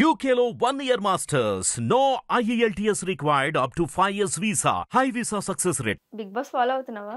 యూకేలో one year masters no IELTS required up to five years visa high visa success rate Bigg Boss follow అవుతున్నావా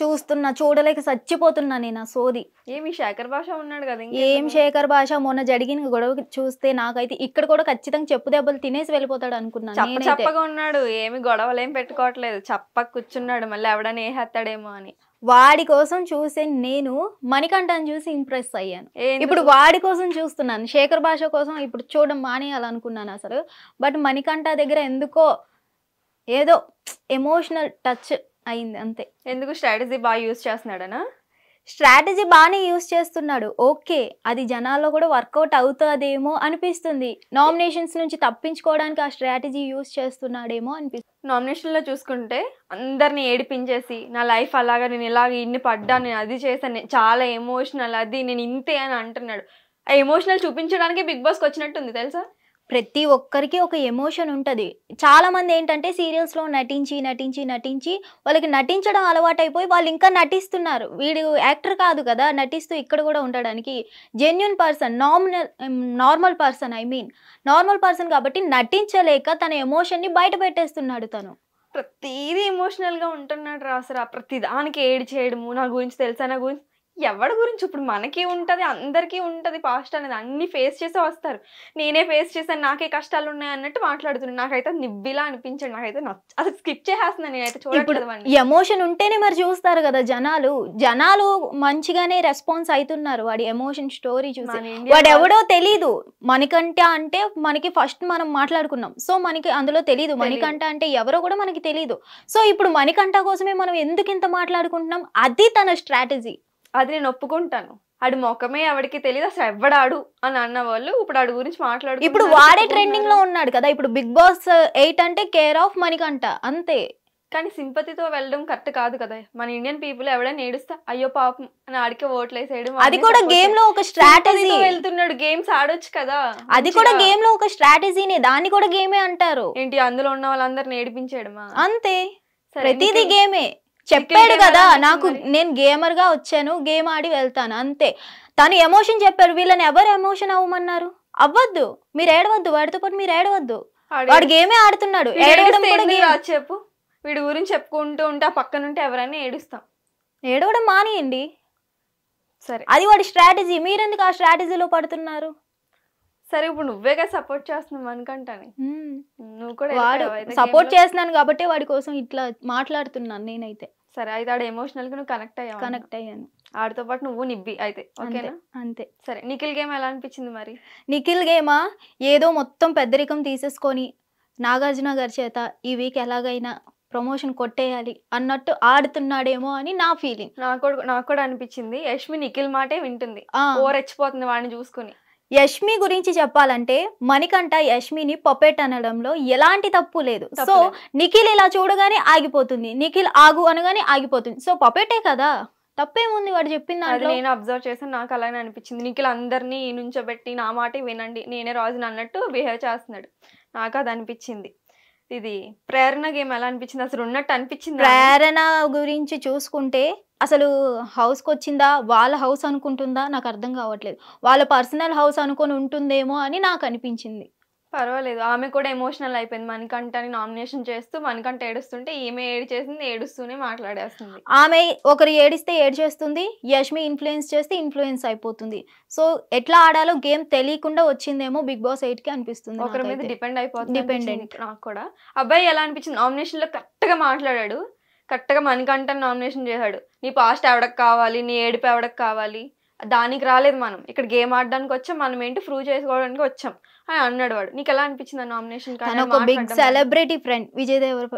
చూస్తున్నా చూడలేక చచ్చిపోతున్నా నేను సోది ఏమి శేఖర్ భాష ఉన్నాడు కదా ఏం శేఖర్ భాష మొన్న జరిగిన గొడవ చూస్తే నాకైతే ఇక్కడ కూడా ఖచ్చితంగా చెప్పు దెబ్బలు తినేసి వెళ్ళిపోతాడు అనుకున్నాను చప్పగా ఉన్నాడు ఏమి గొడవలేం పెట్టుకోవట్లేదు చప్ప కూర్చున్నాడు మళ్ళీ ఎవడని ఏ హత్తాడేమో అని వాడి కోసం చూసే నేను మణికంఠను చూసి ఇంప్రెస్ అయ్యాను ఇప్పుడు వాడి కోసం చూస్తున్నాను శేఖర్ భాష కోసం ఇప్పుడు చూడడం మానేయాలనుకున్నాను అసలు బట్ మణికంఠ దగ్గర ఎందుకో ఏదో ఎమోషనల్ టచ్ అయింది అంతే ఎందుకు స్ట్రాటజీ బాగా యూజ్ చేస్తున్నాడనా స్ట్రాటజీ బాగానే యూస్ చేస్తున్నాడు ఓకే అది జనాల్లో కూడా వర్కౌట్ అవుతుందేమో అనిపిస్తుంది నామినేషన్స్ నుంచి తప్పించుకోవడానికి ఆ స్ట్రాటజీ యూస్ చేస్తున్నాడేమో అనిపిస్తుంది నామినేషన్లో చూసుకుంటే అందరిని ఏడిపించేసి నా లైఫ్ అలాగా నేను ఇలాగ ఇన్ని పడ్డా నేను అది చేశాను చాలా ఎమోషనల్ అది నేను ఇంతే అని అంటున్నాడు ఆ ఎమోషనల్ చూపించడానికి బిగ్ బాస్కి వచ్చినట్టుంది తెలుసా ప్రతి ఒక్కరికి ఒక ఎమోషన్ ఉంటుంది చాలామంది ఏంటంటే సీరియల్స్లో నటించి నటించి నటించి వాళ్ళకి నటించడం అలవాటైపోయి వాళ్ళు ఇంకా నటిస్తున్నారు వీడు యాక్టర్ కాదు కదా నటిస్తూ ఇక్కడ కూడా ఉండడానికి genuine person nominal normal person I mean normal person కాబట్టి నటించలేక తన ఎమోషన్ని బయట పెట్టేస్తున్నాడు తను ప్రతిదీ ఎమోషనల్గా ఉంటున్నాడు రా అసలు ప్రతి దానికి ఏడు చేయడము నా గురించి తెలుసా నా గురించి ఎవరి గురించి ఇప్పుడు మనకి ఉంటుంది అందరికీ ఉంటుంది పాస్ట్ అనేది అన్ని ఫేస్ చేసే వస్తారు నేనే ఫేస్ చేశాను నాకే కష్టాలు ఉన్నాయి అన్నట్టు మాట్లాడుతున్నాను నాకైతే నిబ్బిలా అనిపించండి నాకైతే అసలు స్కిప్ చేసేస్తున్నాను నేనైతే చూడట్లేదు ఎమోషన్ ఉంటేనే మరి చూస్తారు కదా జనాలు జనాలు మంచిగానే రెస్పాన్స్ అవుతున్నారు వాడి ఎమోషన్ స్టోరీ చూసి వాడు ఎవడో తెలీదు మనకంటే అంటే మనకి ఫస్ట్ మనం మాట్లాడుకున్నాం సో మనకి అందులో తెలీదు మణికంఠ అంటే ఎవరో కూడా మనకి తెలీదు సో ఇప్పుడు మణికంఠ కోసమే మనం ఎందుకు ఇంత మాట్లాడుకుంటున్నాం అది తన స్ట్రాటజీ అది నేను ఒప్పుకుంటాను ఆడు ముఖమే ఎవరికి తెలియదు అసలు ఎవడాడు అని అన్న వాళ్ళు ఇప్పుడు ఆడు గురించి మాట్లాడు ఇప్పుడు వాడే ట్రెండింగ్ లో ఉన్నాడు కదా ఇప్పుడు బిగ్ బాస్ ఎయిట్ అంటే కేర్ ఆఫ్ మనీ కంట అంతే కానీ సింపతితో వెళ్ళడం కరెక్ట్ కాదు కదా మన ఇండియన్ పీపుల్ ఎవడైనా ఏడుస్తా అయ్యో పాపం అని ఆడికి ఓట్లు వేసేయడం అది కూడా గేమ్ లో ఒక స్ట్రాటజీ వెళ్తున్నాడు గేమ్స్ ఆడొచ్చు కదా అది కూడా గేమ్ లో ఒక స్ట్రాటజీనే దాన్ని కూడా గేమే అంటారు ఏంటి అందులో ఉన్న వాళ్ళందరిని ఏడిపించేయడమా అంతే ప్రతిదీ గేమే చెప్పాడు కదా నాకు నేను గేమర్ గా వచ్చాను గేమ్ ఆడి వెళ్తాను అంతే తను ఎమోషన్ చెప్పారు వీళ్ళని ఎవరు ఎమోషన్ అవ్వమన్నారు అవ్వద్దు మీరు ఏడవద్దు వాడితో పాటు మీరు ఏడవద్దు వాడు గేమే ఆడుతున్నాడు చెప్పు వీడి గురించి చెప్పుకుంటూ ఉంటే ఆ పక్కన ఉంటే ఎవరైనా ఏడుస్తాం ఏడవడం మానేయండి సరే అది వాడి స్ట్రాటజీ మీరెందుకు ఆ స్ట్రాటజీలో పడుతున్నారు సరే ఇప్పుడు నువ్వేగా సపోర్ట్ చేస్తున్నావు అనుకుంటాను నువ్వు కూడా వాడు సపోర్ట్ చేస్తున్నాను కాబట్టి వాడి కోసం ఇట్లా మాట్లాడుతున్నాను నేనైతే సరే అయితే ఆడ ఎమోషనల్ గా నువ్వు కనెక్ట్ అయ్యా కనెక్ట్ అయ్యాను ఆడితో పాటు నువ్వు నిబ్బి అయితే ఓకే అంతే సరే నిఖిల్ గేమ్ ఎలా అనిపించింది మరి నిఖిల్ గేమా ఏదో మొత్తం పెద్దరికం తీసేసుకొని నాగార్జున గారి చేత ఈ వీక్ ఎలాగైనా ప్రమోషన్ కొట్టేయాలి అన్నట్టు ఆడుతున్నాడేమో అని నా ఫీలింగ్ నాకు నాకు కూడా అనిపించింది యష్మి నిఖిల్ మాటే వింటుంది ఓ రెచ్చిపోతుంది వాడిని చూసుకుని యష్మి గురించి చెప్పాలంటే మణికంఠ యష్మిని పపెట్ అనడంలో ఎలాంటి తప్పు లేదు సో నిఖిల్ ఇలా చూడగానే ఆగిపోతుంది నిఖిల్ ఆగు అనగానే ఆగిపోతుంది సో పపెటే కదా తప్పేముంది వాడు చెప్పింది నేను అబ్జర్వ్ చేసాను నాకు అలానే అనిపించింది నిఖిల్ అందరినీ నుంచోబెట్టి నా మాట వినండి నేనే రాజుని అన్నట్టు బిహేవ్ చేస్తున్నాడు నాకు అది అనిపించింది ఇది ప్రేరణ గేమ్ ఎలా అనిపించింది అసలు ఉన్నట్టు అనిపించింది ప్రేరణ గురించి చూసుకుంటే అసలు హౌస్కి వచ్చిందా వాళ్ళ హౌస్ అనుకుంటుందా నాకు అర్థం కావట్లేదు వాళ్ళ పర్సనల్ హౌస్ అనుకొని ఉంటుందేమో అని నాకు అనిపించింది పర్వాలేదు ఆమె కూడా ఎమోషనల్ అయిపోయింది మణికంఠని నామినేషన్ చేస్తూ మణికంఠ ఏడుస్తుంటే ఈమె ఏడు చేసింది ఏడుస్తూనే మాట్లాడేస్తుంది ఆమె ఒకరు ఏడిస్తే ఏడ్ చేస్తుంది యష్మి ఇన్ఫ్లుయెన్స్ చేస్తే ఇన్ఫ్లుయెన్స్ అయిపోతుంది సో ఎట్లా ఆడాలో గేమ్ తెలియకుండా వచ్చిందేమో బిగ్ బాస్ ఎయిట్ కి అనిపిస్తుంది ఒకరి మీద డిపెండ్ అయిపోతుంది డిపెండెంట్ నాకు కూడా అబ్బాయి ఎలా అనిపించింది నామినేషన్ లో కరెక్ట్ గా మాట్లాడాడు కరెక్ట్ గా మణికంఠ నామినేషన్ చేశాడు నీ పాస్ట్ ఎవడకు కావాలి నీ ఏడుపు ఎవడకు కావాలి దానికి రాలేదు మనం ఇక్కడ గేమ్ ఆడడానికి వచ్చాం మనం ఏంటి ప్రూవ్ చేసుకోవడానికి వచ్చాం అన్నాడు వాడు నీకు ఎలా అనిపించింది నామినేషన్ కానీ ఒక big celebrity friend Vijay Devar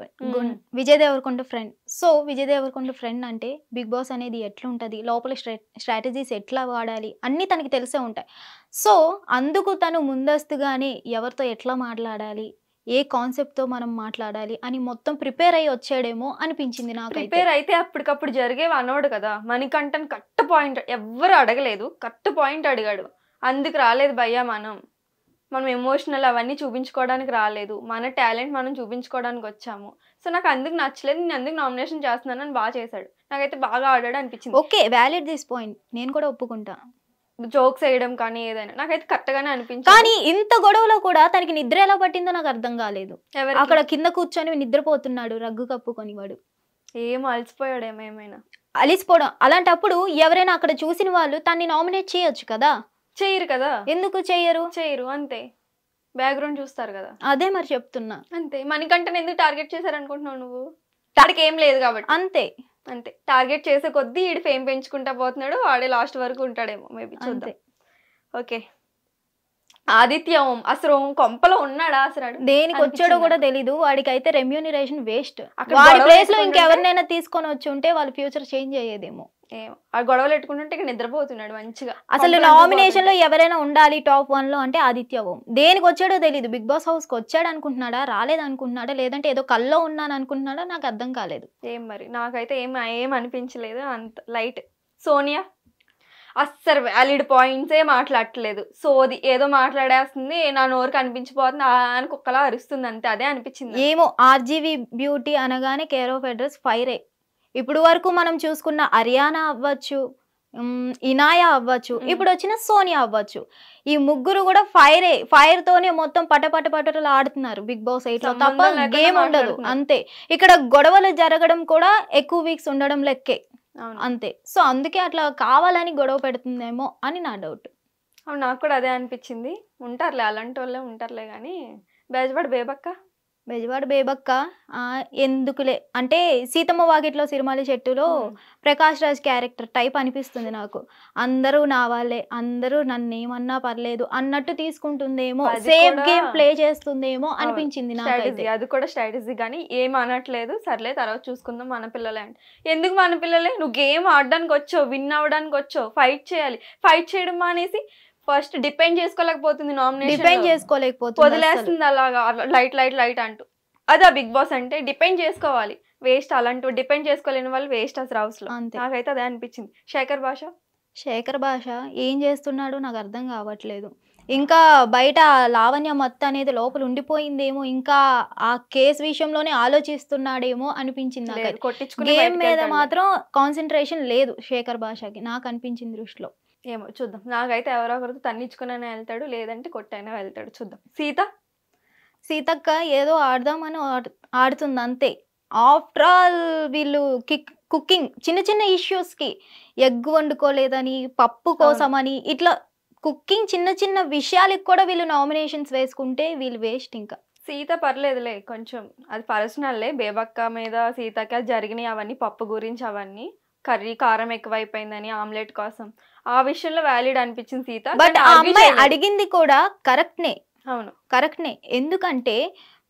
Vijay Deverakonda friend so Vijay Deverakonda friend అంటే బిగ్ బాస్ అనేది ఎట్లా ఉంటుంది లోపల స్ట్రాటజీస్ ఎట్లా వాడాలి అన్నీ తనకి తెలిసే ఉంటాయి సో అందుకు తను ముందస్తుగానే ఎవరితో ఎట్లా మాట్లాడాలి ఏ కాన్సెప్ట్తో మనం మాట్లాడాలి అని మొత్తం ప్రిపేర్ అయ్యి వచ్చాడేమో అనిపించింది నాకు ప్రిపేర్ అయితే అప్పటికప్పుడు జరిగేవి అనోడు కదా మణికంఠన్ కరెక్ట్ పాయింట్ ఎవ్వరు అడగలేదు కరెక్ట్ పాయింట్ అడిగాడు అందుకు రాలేదు భయ్యా మనం మనం ఎమోషనల్ అవన్నీ చూపించుకోవడానికి రాలేదు మన టాలెంట్ మనం చూపించుకోవడానికి వచ్చాము సో నాకు అందుకు నచ్చలేదు నేను అందుకు నామినేషన్ చేస్తున్నాను అని బాగా చేశాడు నాకైతే బాగా ఆడాడు అనిపించింది ఓకే వ్యాలిడ్ దిస్ పాయింట్ నేను కూడా ఒప్పుకుంటా జోక్స్ వేయడం కానీ ఏదైనా నాకైతే కరెక్ట్గానే అనిపించింది కానీ ఇంత గొడవలో కూడా తనకి నిద్ర ఎలా పట్టిందో నాకు అర్థం కాలేదు అక్కడ కింద కూర్చొని నిద్రపోతున్నాడు రగ్గు కప్పుకొని వాడు ఏం అలసిపోయాడు ఏమైనా అలిసిపోవడం అలాంటప్పుడు ఎవరైనా అక్కడ చూసిన వాళ్ళు తన్ని నామినేట్ చేయొచ్చు కదా చేయరు కదా ఎందుకు చేయరు చేయరు అంతే బ్యాక్గ్రౌండ్ చూస్తారు కదా అదే మరి చెప్తున్నా అంతే మనకంటే ఎందుకు టార్గెట్ అనుకుంటున్నావు నువ్వు వాడికి ఏం లేదు కాబట్టి అంతే అంతే టార్గెట్ చేసే కొద్దీ ఈడు ఫేమ్ పెంచుకుంటా పోతున్నాడు వాడే లాస్ట్ వరకు ఉంటాడేమో మేబీ చూద్దాం ఓకే ఆదిత్య ఓం అసలు కొంపలో ఉన్నాడా అసలు దేనికి వచ్చాడో కూడా తెలీదు వాడికి అయితే రెమ్యూనిరేషన్ వేస్ట్ వాడి ప్లేస్ లో ఇంకెవరినైనా తీసుకొని వచ్చి ఉంటే వాళ్ళ ఫ్యూచర్ చేంజ్ అయ్యేదేమో ఆ గొడవలు పెట్టుకుంటుంటే ఇక నిద్రపోతున్నాడు మంచిగా అసలు నామినేషన్ లో ఎవరైనా ఉండాలి టాప్ వన్ లో అంటే ఆదిత్య ఓం దేనికి వచ్చాడో తెలియదు బిగ్ బాస్ హౌస్ కి వచ్చాడు అనుకుంటున్నాడా రాలేదు అనుకుంటున్నాడా లేదంటే ఏదో కల్లో ఉన్నాను అనుకుంటున్నాడా నాకు అర్థం కాలేదు ఏం మరి నాకైతే ఏం ఏం అనిపించలేదు అంత లైట్ సోనియా అస్సలు వ్యాలిడ్ పాయింట్సే మాట్లాడలేదు సోది ఏదో మాట్లాడేస్తుంది నా నోరు కనిపించిపోతుంది అని కుక్కలా అరుస్తుంది అంతే అదే అనిపించింది ఏమో ఆర్జీవి బ్యూటీ అనగానే కేరో ఫెడరస్ అయ్యి ఇప్పుడు వరకు మనం చూసుకున్న అరియానా అవ్వచ్చు ఇనాయా అవ్వచ్చు ఇప్పుడు వచ్చిన సోనియా అవ్వచ్చు ఈ ముగ్గురు కూడా ఫైరే ఫైర్ తోనే మొత్తం పటపట పటలు ఆడుతున్నారు బిగ్ బాస్ ఎయిట్ లో తప్ప గేమ్ ఉండదు అంతే ఇక్కడ గొడవలు జరగడం కూడా ఎక్కువ వీక్స్ ఉండడం లెక్కే అంతే సో అందుకే అట్లా కావాలని గొడవ పెడుతుందేమో అని నా డౌట్ నాకు కూడా అదే అనిపించింది ఉంటారులే అలాంటి వాళ్ళే ఉంటారులే కానీ బేజవాడ బేబక్క బెజవాడ బేబక్క ఎందుకులే అంటే సీతమ్మ వాకిట్లో సిరిమాలి చెట్టులో ప్రకాష్ రాజ్ క్యారెక్టర్ టైప్ అనిపిస్తుంది నాకు అందరూ నా వాళ్ళే అందరూ నన్ను ఏమన్నా పర్లేదు అన్నట్టు తీసుకుంటుందేమో సేమ్ గేమ్ ప్లే చేస్తుందేమో అనిపించింది అది కూడా స్ట్రాటజీ కానీ ఏం అనట్లేదు సర్లే తర్వాత చూసుకుందాం మన పిల్లలే ఎందుకు మన పిల్లలే నువ్వు గేమ్ ఆడడానికి వచ్చో విన్ అవ్వడానికి వచ్చో ఫైట్ చేయాలి ఫైట్ చేయడం మానేసి ఫస్ట్ డిపెండ్ చేసుకోలేకపోతుంది నామినేషన్ డిపెండ్ చేసుకోలేకపోతుంది వదిలేస్తుంది అలాగా లైట్ లైట్ లైట్ అంటూ అదే బిగ్ బాస్ అంటే డిపెండ్ చేసుకోవాలి వేస్ట్ అలాంటివి డిపెండ్ చేసుకోలేని వాళ్ళు వేస్ట్ అసలు అవసరం అంతే నాకైతే అదే అనిపించింది శేఖర్ భాష శేఖర్ భాష ఏం చేస్తున్నాడు నాకు అర్థం కావట్లేదు ఇంకా బయట లావణ్య మత్తు అనేది లోపల ఉండిపోయిందేమో ఇంకా ఆ కేసు విషయంలోనే ఆలోచిస్తున్నాడేమో అనిపించింది నాకు గేమ్ మీద మాత్రం కాన్సన్ట్రేషన్ లేదు శేఖర్ భాషకి నాకు అనిపించింది దృష్టిలో ఏమో చూద్దాం నాకైతే ఎవరో ఒకరు తన్నించుకునే వెళ్తాడు లేదంటే కొట్టైనా వెళ్తాడు చూద్దాం సీత సీతక్క ఏదో ఆడదామని ఆడుతుంది అంతే ఆఫ్టర్ ఆల్ వీళ్ళు కిక్ కుకింగ్ చిన్న చిన్న ఇష్యూస్కి ఎగ్ వండుకోలేదని పప్పు కోసమని ఇట్లా కుకింగ్ చిన్న చిన్న విషయాలకు కూడా వీళ్ళు నామినేషన్స్ వేసుకుంటే వీళ్ళు వేస్ట్ ఇంకా సీత పర్లేదులే కొంచెం అది పర్సనల్లే బేబక్క మీద సీతక్క జరిగినాయి అవన్నీ పప్పు గురించి అవన్నీ కర్రీ కారం ఎక్కువైపోయిందని ఆమ్లెట్ కోసం ఆ విషయంలో వ్యాలిడ్ అనిపించింది సీత బట్ ఆ అమ్మాయి అడిగింది కూడా కరెక్ట్నే అవును కరెక్ట్నే ఎందుకంటే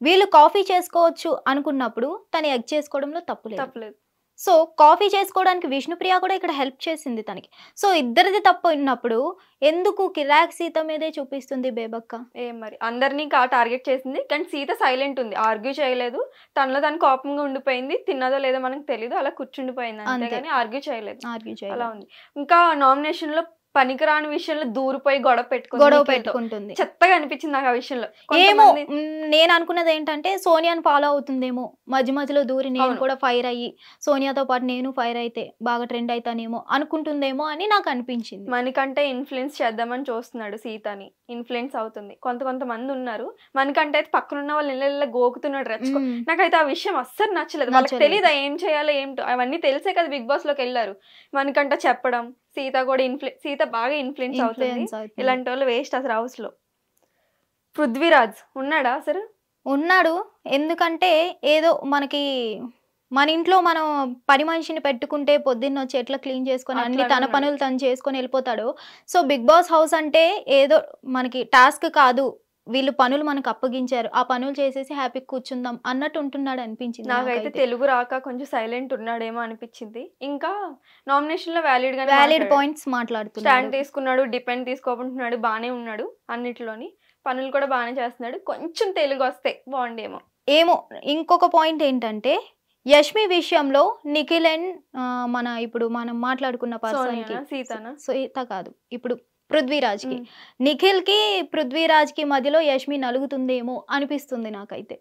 వీళ్ళు కాఫీ చేసుకోవచ్చు అనుకున్నప్పుడు తను ఎగ్ చేసుకోవడంలో తప్పులేదు తప్పలేదు సో కాఫీ చేసుకోవడానికి విష్ణుప్రియ కూడా ఇక్కడ హెల్ప్ చేసింది తనకి సో ఇద్దరిది తప్పు ఉన్నప్పుడు ఎందుకు కిరాక్ సీత మీదే చూపిస్తుంది బేబక్క ఏం మరి అందరినీ టార్గెట్ చేసింది కానీ సీత సైలెంట్ ఉంది ఆర్గ్యూ చేయలేదు తనలో తను కోపంగా ఉండిపోయింది తిన్నదో లేదో మనకు తెలియదు అలా కూర్చుండిపోయింది అంతే కానీ ఆర్గ్యూ చేయలేదు ఆర్గ్యూ చేయాలి అలా ఉంది ఇంకా నామినేషన్లో పనికిరాని విషయంలో దూరిపోయి గొడవ పెట్టుకుని గొడవ పెట్టుకుంటుంది చెత్తగా అనిపించింది నాకు ఆ విషయంలో ఏమో నేను అనుకున్నది ఏంటంటే సోనియాని ఫాలో అవుతుందేమో మధ్య మధ్యలో దూరి నేను కూడా ఫైర్ అయ్యి సోనియాతో పాటు నేను ఫైర్ అయితే బాగా ట్రెండ్ అవుతానేమో అనుకుంటుందేమో అని నాకు అనిపించింది మనకంటే ఇన్ఫ్లుయెన్స్ చేద్దామని చూస్తున్నాడు సీతని ఇన్ఫ్లుయెన్స్ అవుతుంది కొంత కొంతమంది ఉన్నారు మనకంటే అయితే పక్కనున్న వాళ్ళు ఇళ్ళ గోకుతున్నాడు రెచ్చుకో నాకైతే ఆ విషయం అస్సలు నచ్చలేదు వాళ్ళకి తెలియదు ఏం చేయాలో ఏంటో అవన్నీ తెలిసే కదా బిగ్ బాస్ లోకి వెళ్ళారు మనకంట చెప్పడం సీత కూడా ఇన్ఫ్లు సీత బాగా ఇన్ఫ్లుయెన్స్ అవుతుంది ఇలాంటి వాళ్ళు వేస్ట్ అసలు హౌస్ లో పృథ్వీరాజ్ ఉన్నాడా అసలు ఉన్నాడు ఎందుకంటే ఏదో మనకి మన ఇంట్లో మనం పని మనిషిని పెట్టుకుంటే పొద్దున్న చెట్లు క్లీన్ చేసుకొని అన్ని తన పనులు తను చేసుకొని వెళ్ళిపోతాడు సో బిగ్ బాస్ హౌస్ అంటే ఏదో మనకి టాస్క్ కాదు వీళ్ళు పనులు మనకు అప్పగించారు ఆ పనులు చేసేసి హ్యాపీ కూర్చుందాం అన్నట్టు ఉంటున్నాడు అనిపించింది నాకైతే తెలుగు రాక కొంచెం సైలెంట్ ఉన్నాడేమో అనిపించింది ఇంకా నామినేషన్ లో వ్యాలిడ్ గా వ్యాలిడ్ పాయింట్స్ మాట్లాడుతున్నాడు స్టాండ్ తీసుకున్నాడు డిపెండ్ తీసుకోకుంటున్నాడు బానే ఉన్నాడు అన్నిటిలోని పనులు కూడా బాగానే చేస్తున్నాడు కొంచెం తెలుగు వస్తే బాగుండేమో ఏమో ఇంకొక పాయింట్ ఏంటంటే యష్మి విషయంలో నిఖిల్ అండ్ మన ఇప్పుడు మనం మాట్లాడుకున్న పర్సన్కి సీతన సీత కాదు ఇప్పుడు పృథ్వీరాజ్కి నిఖిల్కి పృథ్వీరాజ్కి మధ్యలో యష్మి నలుగుతుందేమో అనిపిస్తుంది నాకైతే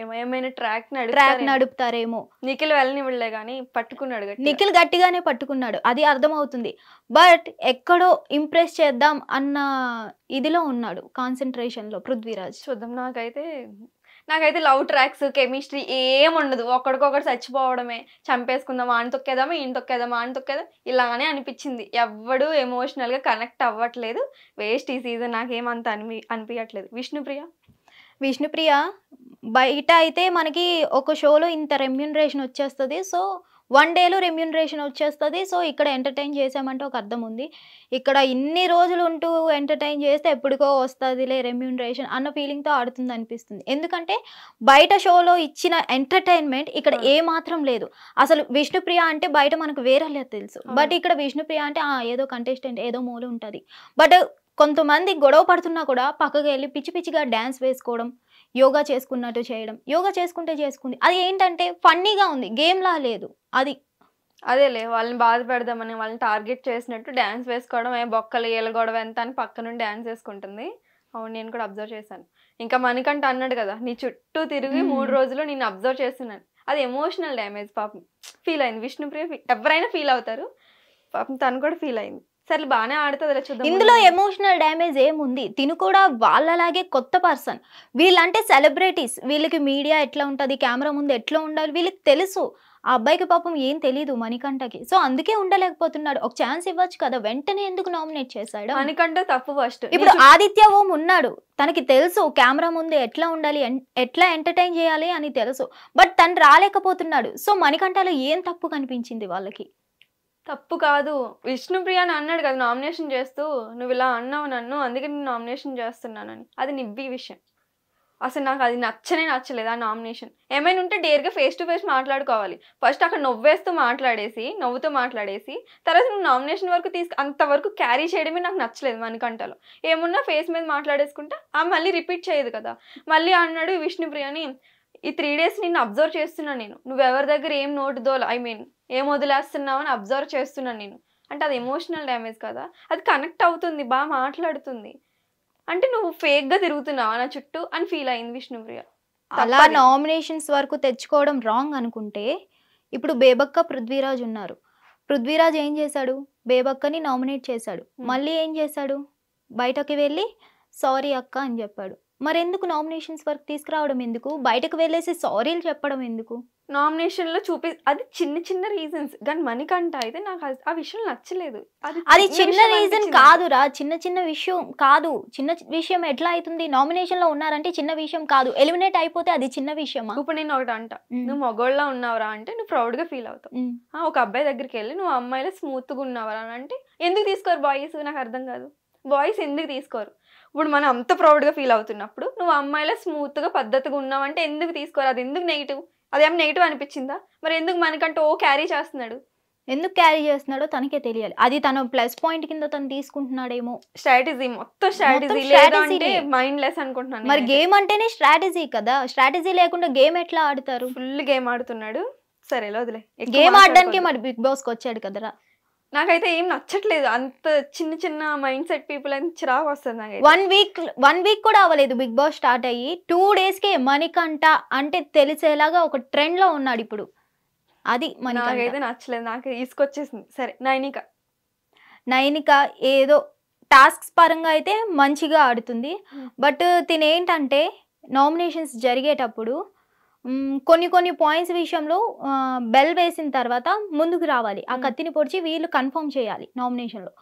ఏమైనా ట్రాక్ ట్రాక్ నడుపుతారేమో నిఖిల్ వెళ్ళనివ్వలే కానీ పట్టుకున్నాడు నిఖిల్ గట్టిగానే పట్టుకున్నాడు అది అర్థమవుతుంది బట్ ఎక్కడో ఇంప్రెస్ చేద్దాం అన్న ఇదిలో ఉన్నాడు లో పృథ్వీరాజ్ చూద్దాం నాకైతే నాకైతే లవ్ ట్రాక్స్ కెమిస్ట్రీ ఏం ఉండదు ఒకడికొకటి చచ్చిపోవడమే చంపేసుకుందాం ఆని తొక్కేదామా ఈయన తొక్కేదామా ఆని తొక్కేదా ఇలానే అనిపించింది ఎవడు ఎమోషనల్గా కనెక్ట్ అవ్వట్లేదు వేస్ట్ ఈ సీజన్ నాకేమంత అనిపి అనిపించట్లేదు విష్ణుప్రియ విష్ణుప్రియ బయట అయితే మనకి ఒక షోలో ఇంత రెమ్యూనరేషన్ వచ్చేస్తుంది సో వన్ డేలో రెమ్యూనరేషన్ వచ్చేస్తుంది సో ఇక్కడ ఎంటర్టైన్ చేసామంటే ఒక అర్థం ఉంది ఇక్కడ ఇన్ని రోజులు ఉంటూ ఎంటర్టైన్ చేస్తే ఎప్పటికో వస్తుందిలే రెమ్యూనరేషన్ అన్న ఫీలింగ్తో ఆడుతుంది అనిపిస్తుంది ఎందుకంటే బయట షోలో ఇచ్చిన ఎంటర్టైన్మెంట్ ఇక్కడ ఏ మాత్రం లేదు అసలు విష్ణుప్రియ అంటే బయట మనకు వేరే తెలుసు బట్ ఇక్కడ విష్ణుప్రియ అంటే ఏదో కంటెస్టెంట్ ఏదో మూలు ఉంటుంది బట్ కొంతమంది గొడవ పడుతున్నా కూడా పక్కకి వెళ్ళి పిచ్చి పిచ్చిగా డ్యాన్స్ వేసుకోవడం యోగా చేసుకున్నట్టు చేయడం యోగా చేసుకుంటే చేసుకుంది అది ఏంటంటే ఫన్నీగా ఉంది గేమ్లా లేదు అది అదేలే వాళ్ళని బాధ పెడదామని వాళ్ళని టార్గెట్ చేసినట్టు డ్యాన్స్ వేసుకోవడం ఏ బొక్కలు ఏళ్ళ గొడవ ఎంత అని పక్క నుండి డ్యాన్స్ వేసుకుంటుంది అవును నేను కూడా అబ్జర్వ్ చేశాను ఇంకా మనకంటే అన్నాడు కదా నీ చుట్టూ తిరిగి మూడు రోజులు నేను అబ్జర్వ్ చేస్తున్నాను అది ఎమోషనల్ డ్యామేజ్ పాపం ఫీల్ అయింది విష్ణుప్రియ ఎవరైనా ఫీల్ అవుతారు పాపం తను కూడా ఫీల్ అయింది సరే బాగానే ఆడుతుంది చూద్దాం ఇందులో ఎమోషనల్ డ్యామేజ్ ఏముంది తిను కూడా వాళ్ళలాగే కొత్త పర్సన్ వీళ్ళంటే సెలబ్రిటీస్ వీళ్ళకి మీడియా ఎట్లా ఉంటుంది కెమెరా ముందు ఎట్లా ఉండాలి వీళ్ళకి తెలుసు ఆ అబ్బాయికి పాపం ఏం తెలియదు మణికంఠకి సో అందుకే ఉండలేకపోతున్నాడు ఒక ఛాన్స్ ఇవ్వచ్చు కదా వెంటనే ఎందుకు నామినేట్ చేశాడు మణికంఠ తప్పు ఫస్ట్ ఇప్పుడు ఆదిత్య ఓం ఉన్నాడు తనకి తెలుసు కెమెరా ముందు ఎట్లా ఉండాలి ఎట్లా ఎంటర్టైన్ చేయాలి అని తెలుసు బట్ తను రాలేకపోతున్నాడు సో మణికంఠలో ఏం తప్పు కనిపించింది వాళ్ళకి తప్పు కాదు విష్ణుప్రియ అని అన్నాడు కదా నామినేషన్ చేస్తూ నువ్వు ఇలా అన్నావు నన్ను అందుకే నేను నామినేషన్ చేస్తున్నానని అది నిబ్బి విషయం అసలు నాకు అది నచ్చనే నచ్చలేదు ఆ నామినేషన్ ఏమైనా ఉంటే డేర్గా ఫేస్ టు ఫేస్ మాట్లాడుకోవాలి ఫస్ట్ అక్కడ నవ్వేస్తూ మాట్లాడేసి నవ్వుతూ మాట్లాడేసి తర్వాత నువ్వు నామినేషన్ వరకు తీసుకు అంతవరకు క్యారీ చేయడమే నాకు నచ్చలేదు మనకంటలో ఏమున్నా ఫేస్ మీద మాట్లాడేసుకుంటే ఆ మళ్ళీ రిపీట్ చేయదు కదా మళ్ళీ అన్నాడు విష్ణుప్రియని ఈ త్రీ డేస్ నిన్ను అబ్జర్వ్ చేస్తున్నాను నేను నువ్వెవరి దగ్గర ఏం నోటు దోల ఐ మీన్ ఏం వదిలేస్తున్నావు అని అబ్జర్వ్ చేస్తున్నాను నేను అంటే అది ఎమోషనల్ డ్యామేజ్ కదా అది కనెక్ట్ అవుతుంది బాగా మాట్లాడుతుంది అంటే నువ్వు ఫేక్గా తిరుగుతున్నావు నా చుట్టూ అని ఫీల్ అయింది విష్ణుప్రియ అలా నామినేషన్స్ వరకు తెచ్చుకోవడం రాంగ్ అనుకుంటే ఇప్పుడు బేబక్క పృథ్వీరాజ్ ఉన్నారు పృథ్వీరాజ్ ఏం చేశాడు బేబక్కని నామినేట్ చేశాడు hmm. మళ్ళీ ఏం చేశాడు బయటకి వెళ్ళి సారీ అక్క అని చెప్పాడు మరెందుకు నామినేషన్స్ వర్క్ తీసుకురావడం ఎందుకు బయటకు వెళ్ళేసి సారీలు చెప్పడం ఎందుకు నామినేషన్లో చూపి అది చిన్న చిన్న రీజన్స్ కానీ మనకంట అయితే నాకు ఆ విషయం నచ్చలేదు అది చిన్న రీజన్ కాదురా చిన్న చిన్న విషయం కాదు చిన్న విషయం ఎట్లా అవుతుంది నామినేషన్లో ఉన్నారంటే చిన్న విషయం కాదు ఎలిమినేట్ అయిపోతే అది చిన్న విషయం ఇప్పుడు నేను ఒకటి అంట నువ్వు మగోళ్ళ ఉన్నావరా అంటే నువ్వు ప్రౌడ్గా ఫీల్ అవుతావు ఒక అబ్బాయి దగ్గరికి వెళ్ళి నువ్వు అమ్మాయిలో స్మూత్గా ఉన్నావరా అంటే ఎందుకు తీసుకోరు బాయ్స్ నాకు అర్థం కాదు బాయ్స్ ఎందుకు తీసుకోరు ఇప్పుడు మనం అంత ప్రౌడ్గా ఫీల్ అవుతున్నప్పుడు నువ్వు అమ్మాయిలా స్మూత్గా పద్ధతిగా ఉన్నావంటే ఎందుకు తీసుకోరా అది ఎందుకు నెగిటివ్ అదేం నెగిటివ్ అనిపించిందా మరి ఎందుకు మనకంటూ ఓ క్యారీ చేస్తున్నాడు ఎందుకు క్యారీ చేస్తున్నాడో తనకే తెలియాలి అది తను ప్లస్ పాయింట్ కింద తను తీసుకుంటున్నాడేమో స్ట్రాటజీ మొత్తం స్ట్రాటజీ లేదంటే మైండ్ లెస్ అనుకుంటున్నాను మరి గేమ్ అంటేనే స్ట్రాటజీ కదా స్ట్రాటజీ లేకుండా గేమ్ ఎట్లా ఆడతారు ఫుల్ గేమ్ ఆడుతున్నాడు సరే వదిలే గేమ్ ఆడడానికి మరి బిగ్ బాస్కి వచ్చాడు కదరా నాకైతే ఏం నచ్చట్లేదు అంత చిన్న చిన్న మైండ్ సెట్ పీపుల్ అని చిరాకు వస్తుంది నాకు వన్ వీక్ వన్ వీక్ కూడా అవ్వలేదు బిగ్ బాస్ స్టార్ట్ అయ్యి టూ డేస్కే మణికంట అంటే తెలిసేలాగా ఒక ట్రెండ్లో ఉన్నాడు ఇప్పుడు అది నాకైతే నచ్చలేదు నాకు తీసుకొచ్చేసింది సరే నైనిక నైనిక ఏదో టాస్క్స్ పరంగా అయితే మంచిగా ఆడుతుంది బట్ తినేంటంటే నామినేషన్స్ జరిగేటప్పుడు కొన్ని కొన్ని పాయింట్స్ విషయంలో బెల్ వేసిన తర్వాత ముందుకు రావాలి ఆ కత్తిని పొడిచి వీళ్ళు కన్ఫర్మ్ చేయాలి నామినేషన్లో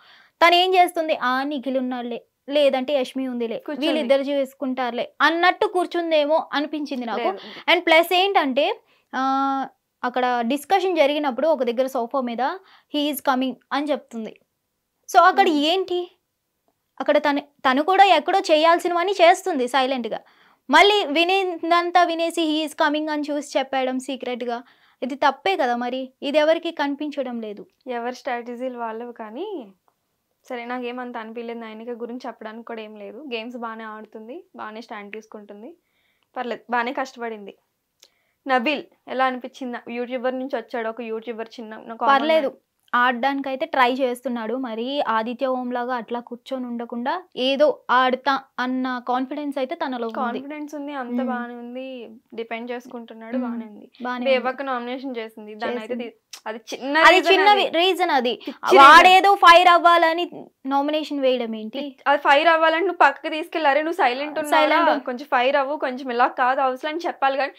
తను ఏం చేస్తుంది ఆ నిఖిల్ ఉన్నారులే లేదంటే యష్మి ఉందిలే వీళ్ళిద్దరు చేసుకుంటారులే అన్నట్టు కూర్చుందేమో అనిపించింది నాకు అండ్ ప్లస్ ఏంటంటే అక్కడ డిస్కషన్ జరిగినప్పుడు ఒక దగ్గర సోఫా మీద హీఈస్ కమింగ్ అని చెప్తుంది సో అక్కడ ఏంటి అక్కడ తను తను కూడా ఎక్కడో చేయాల్సినవని చేస్తుంది సైలెంట్గా మళ్ళీ వినేదంతా వినేసి హీ ఈస్ కమింగ్ అని చూసి సీక్రెట్ సీక్రెట్గా ఇది తప్పే కదా మరి ఇది ఎవరికి కనిపించడం లేదు ఎవరి స్ట్రాటజీలు వాళ్ళు కానీ సరే అంత అనిపించలేదు నయనిక గురించి చెప్పడానికి కూడా ఏం లేదు గేమ్స్ బాగానే ఆడుతుంది బాగానే స్టాండ్ తీసుకుంటుంది పర్లేదు బాగానే కష్టపడింది నబిల్ ఎలా అనిపించింది యూట్యూబర్ నుంచి వచ్చాడు ఒక యూట్యూబర్ చిన్న పర్లేదు ఆడడానికి అయితే ట్రై చేస్తున్నాడు మరి ఆదిత్య ఓం లాగా అట్లా కూర్చొని ఉండకుండా ఏదో ఆడతా అన్న కాన్ఫిడెన్స్ అయితే తనలో కాన్ఫిడెన్స్ ఉంది అంత బానే ఉంది డిపెండ్ చేసుకుంటున్నాడు బానే ఉంది దేవక్ నామినేషన్ చేసింది దాని అయితే అది చిన్న అది చిన్న రీజన్ అది వాడేదో ఫైర్ అవ్వాలని నామినేషన్ వేయడం ఏంటి అది ఫైర్ అవ్వాలని నువ్వు పక్కకి తీసుకెళ్ళారే నువ్వు సైలెంట్ ఉన్నా కొంచెం ఫైర్ అవ్వు కొంచెం ఇలా కాదు అవసరం అని చెప్పాలి కానీ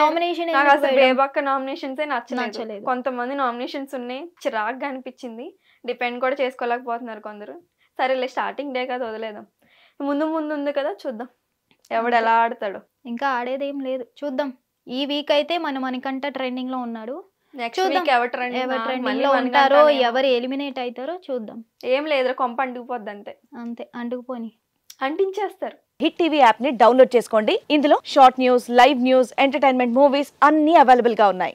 నామినేషన్ నామినేషన్ నాకు అసలు నామినేషన్స్ నచ్చలేదు కొంతమంది నామినేషన్స్ క్వశ్చన్స్ ఉన్నాయి చిరాగ్గా అనిపించింది డిపెండ్ కూడా చేసుకోలేకపోతున్నారు కొందరు సరేలే స్టార్టింగ్ డే కదా వదలేదు ముందు ముందు ఉంది కదా చూద్దాం ఎవడు ఎలా ఆడతాడు ఇంకా ఆడేది ఏం లేదు చూద్దాం ఈ వీక్ అయితే మన మనకంట ట్రెండింగ్ లో ఉన్నాడు ఉంటారో ఎవరు ఎలిమినేట్ అవుతారో చూద్దాం ఏం లేదు కొంప అంటుకుపోద్ది అంతే అంతే అంటుకుపోని అంటించేస్తారు హిట్ టీవీ యాప్ ని డౌన్లోడ్ చేసుకోండి ఇందులో short news live news entertainment movies అన్ని అవైలబుల్ గా ఉన్నాయి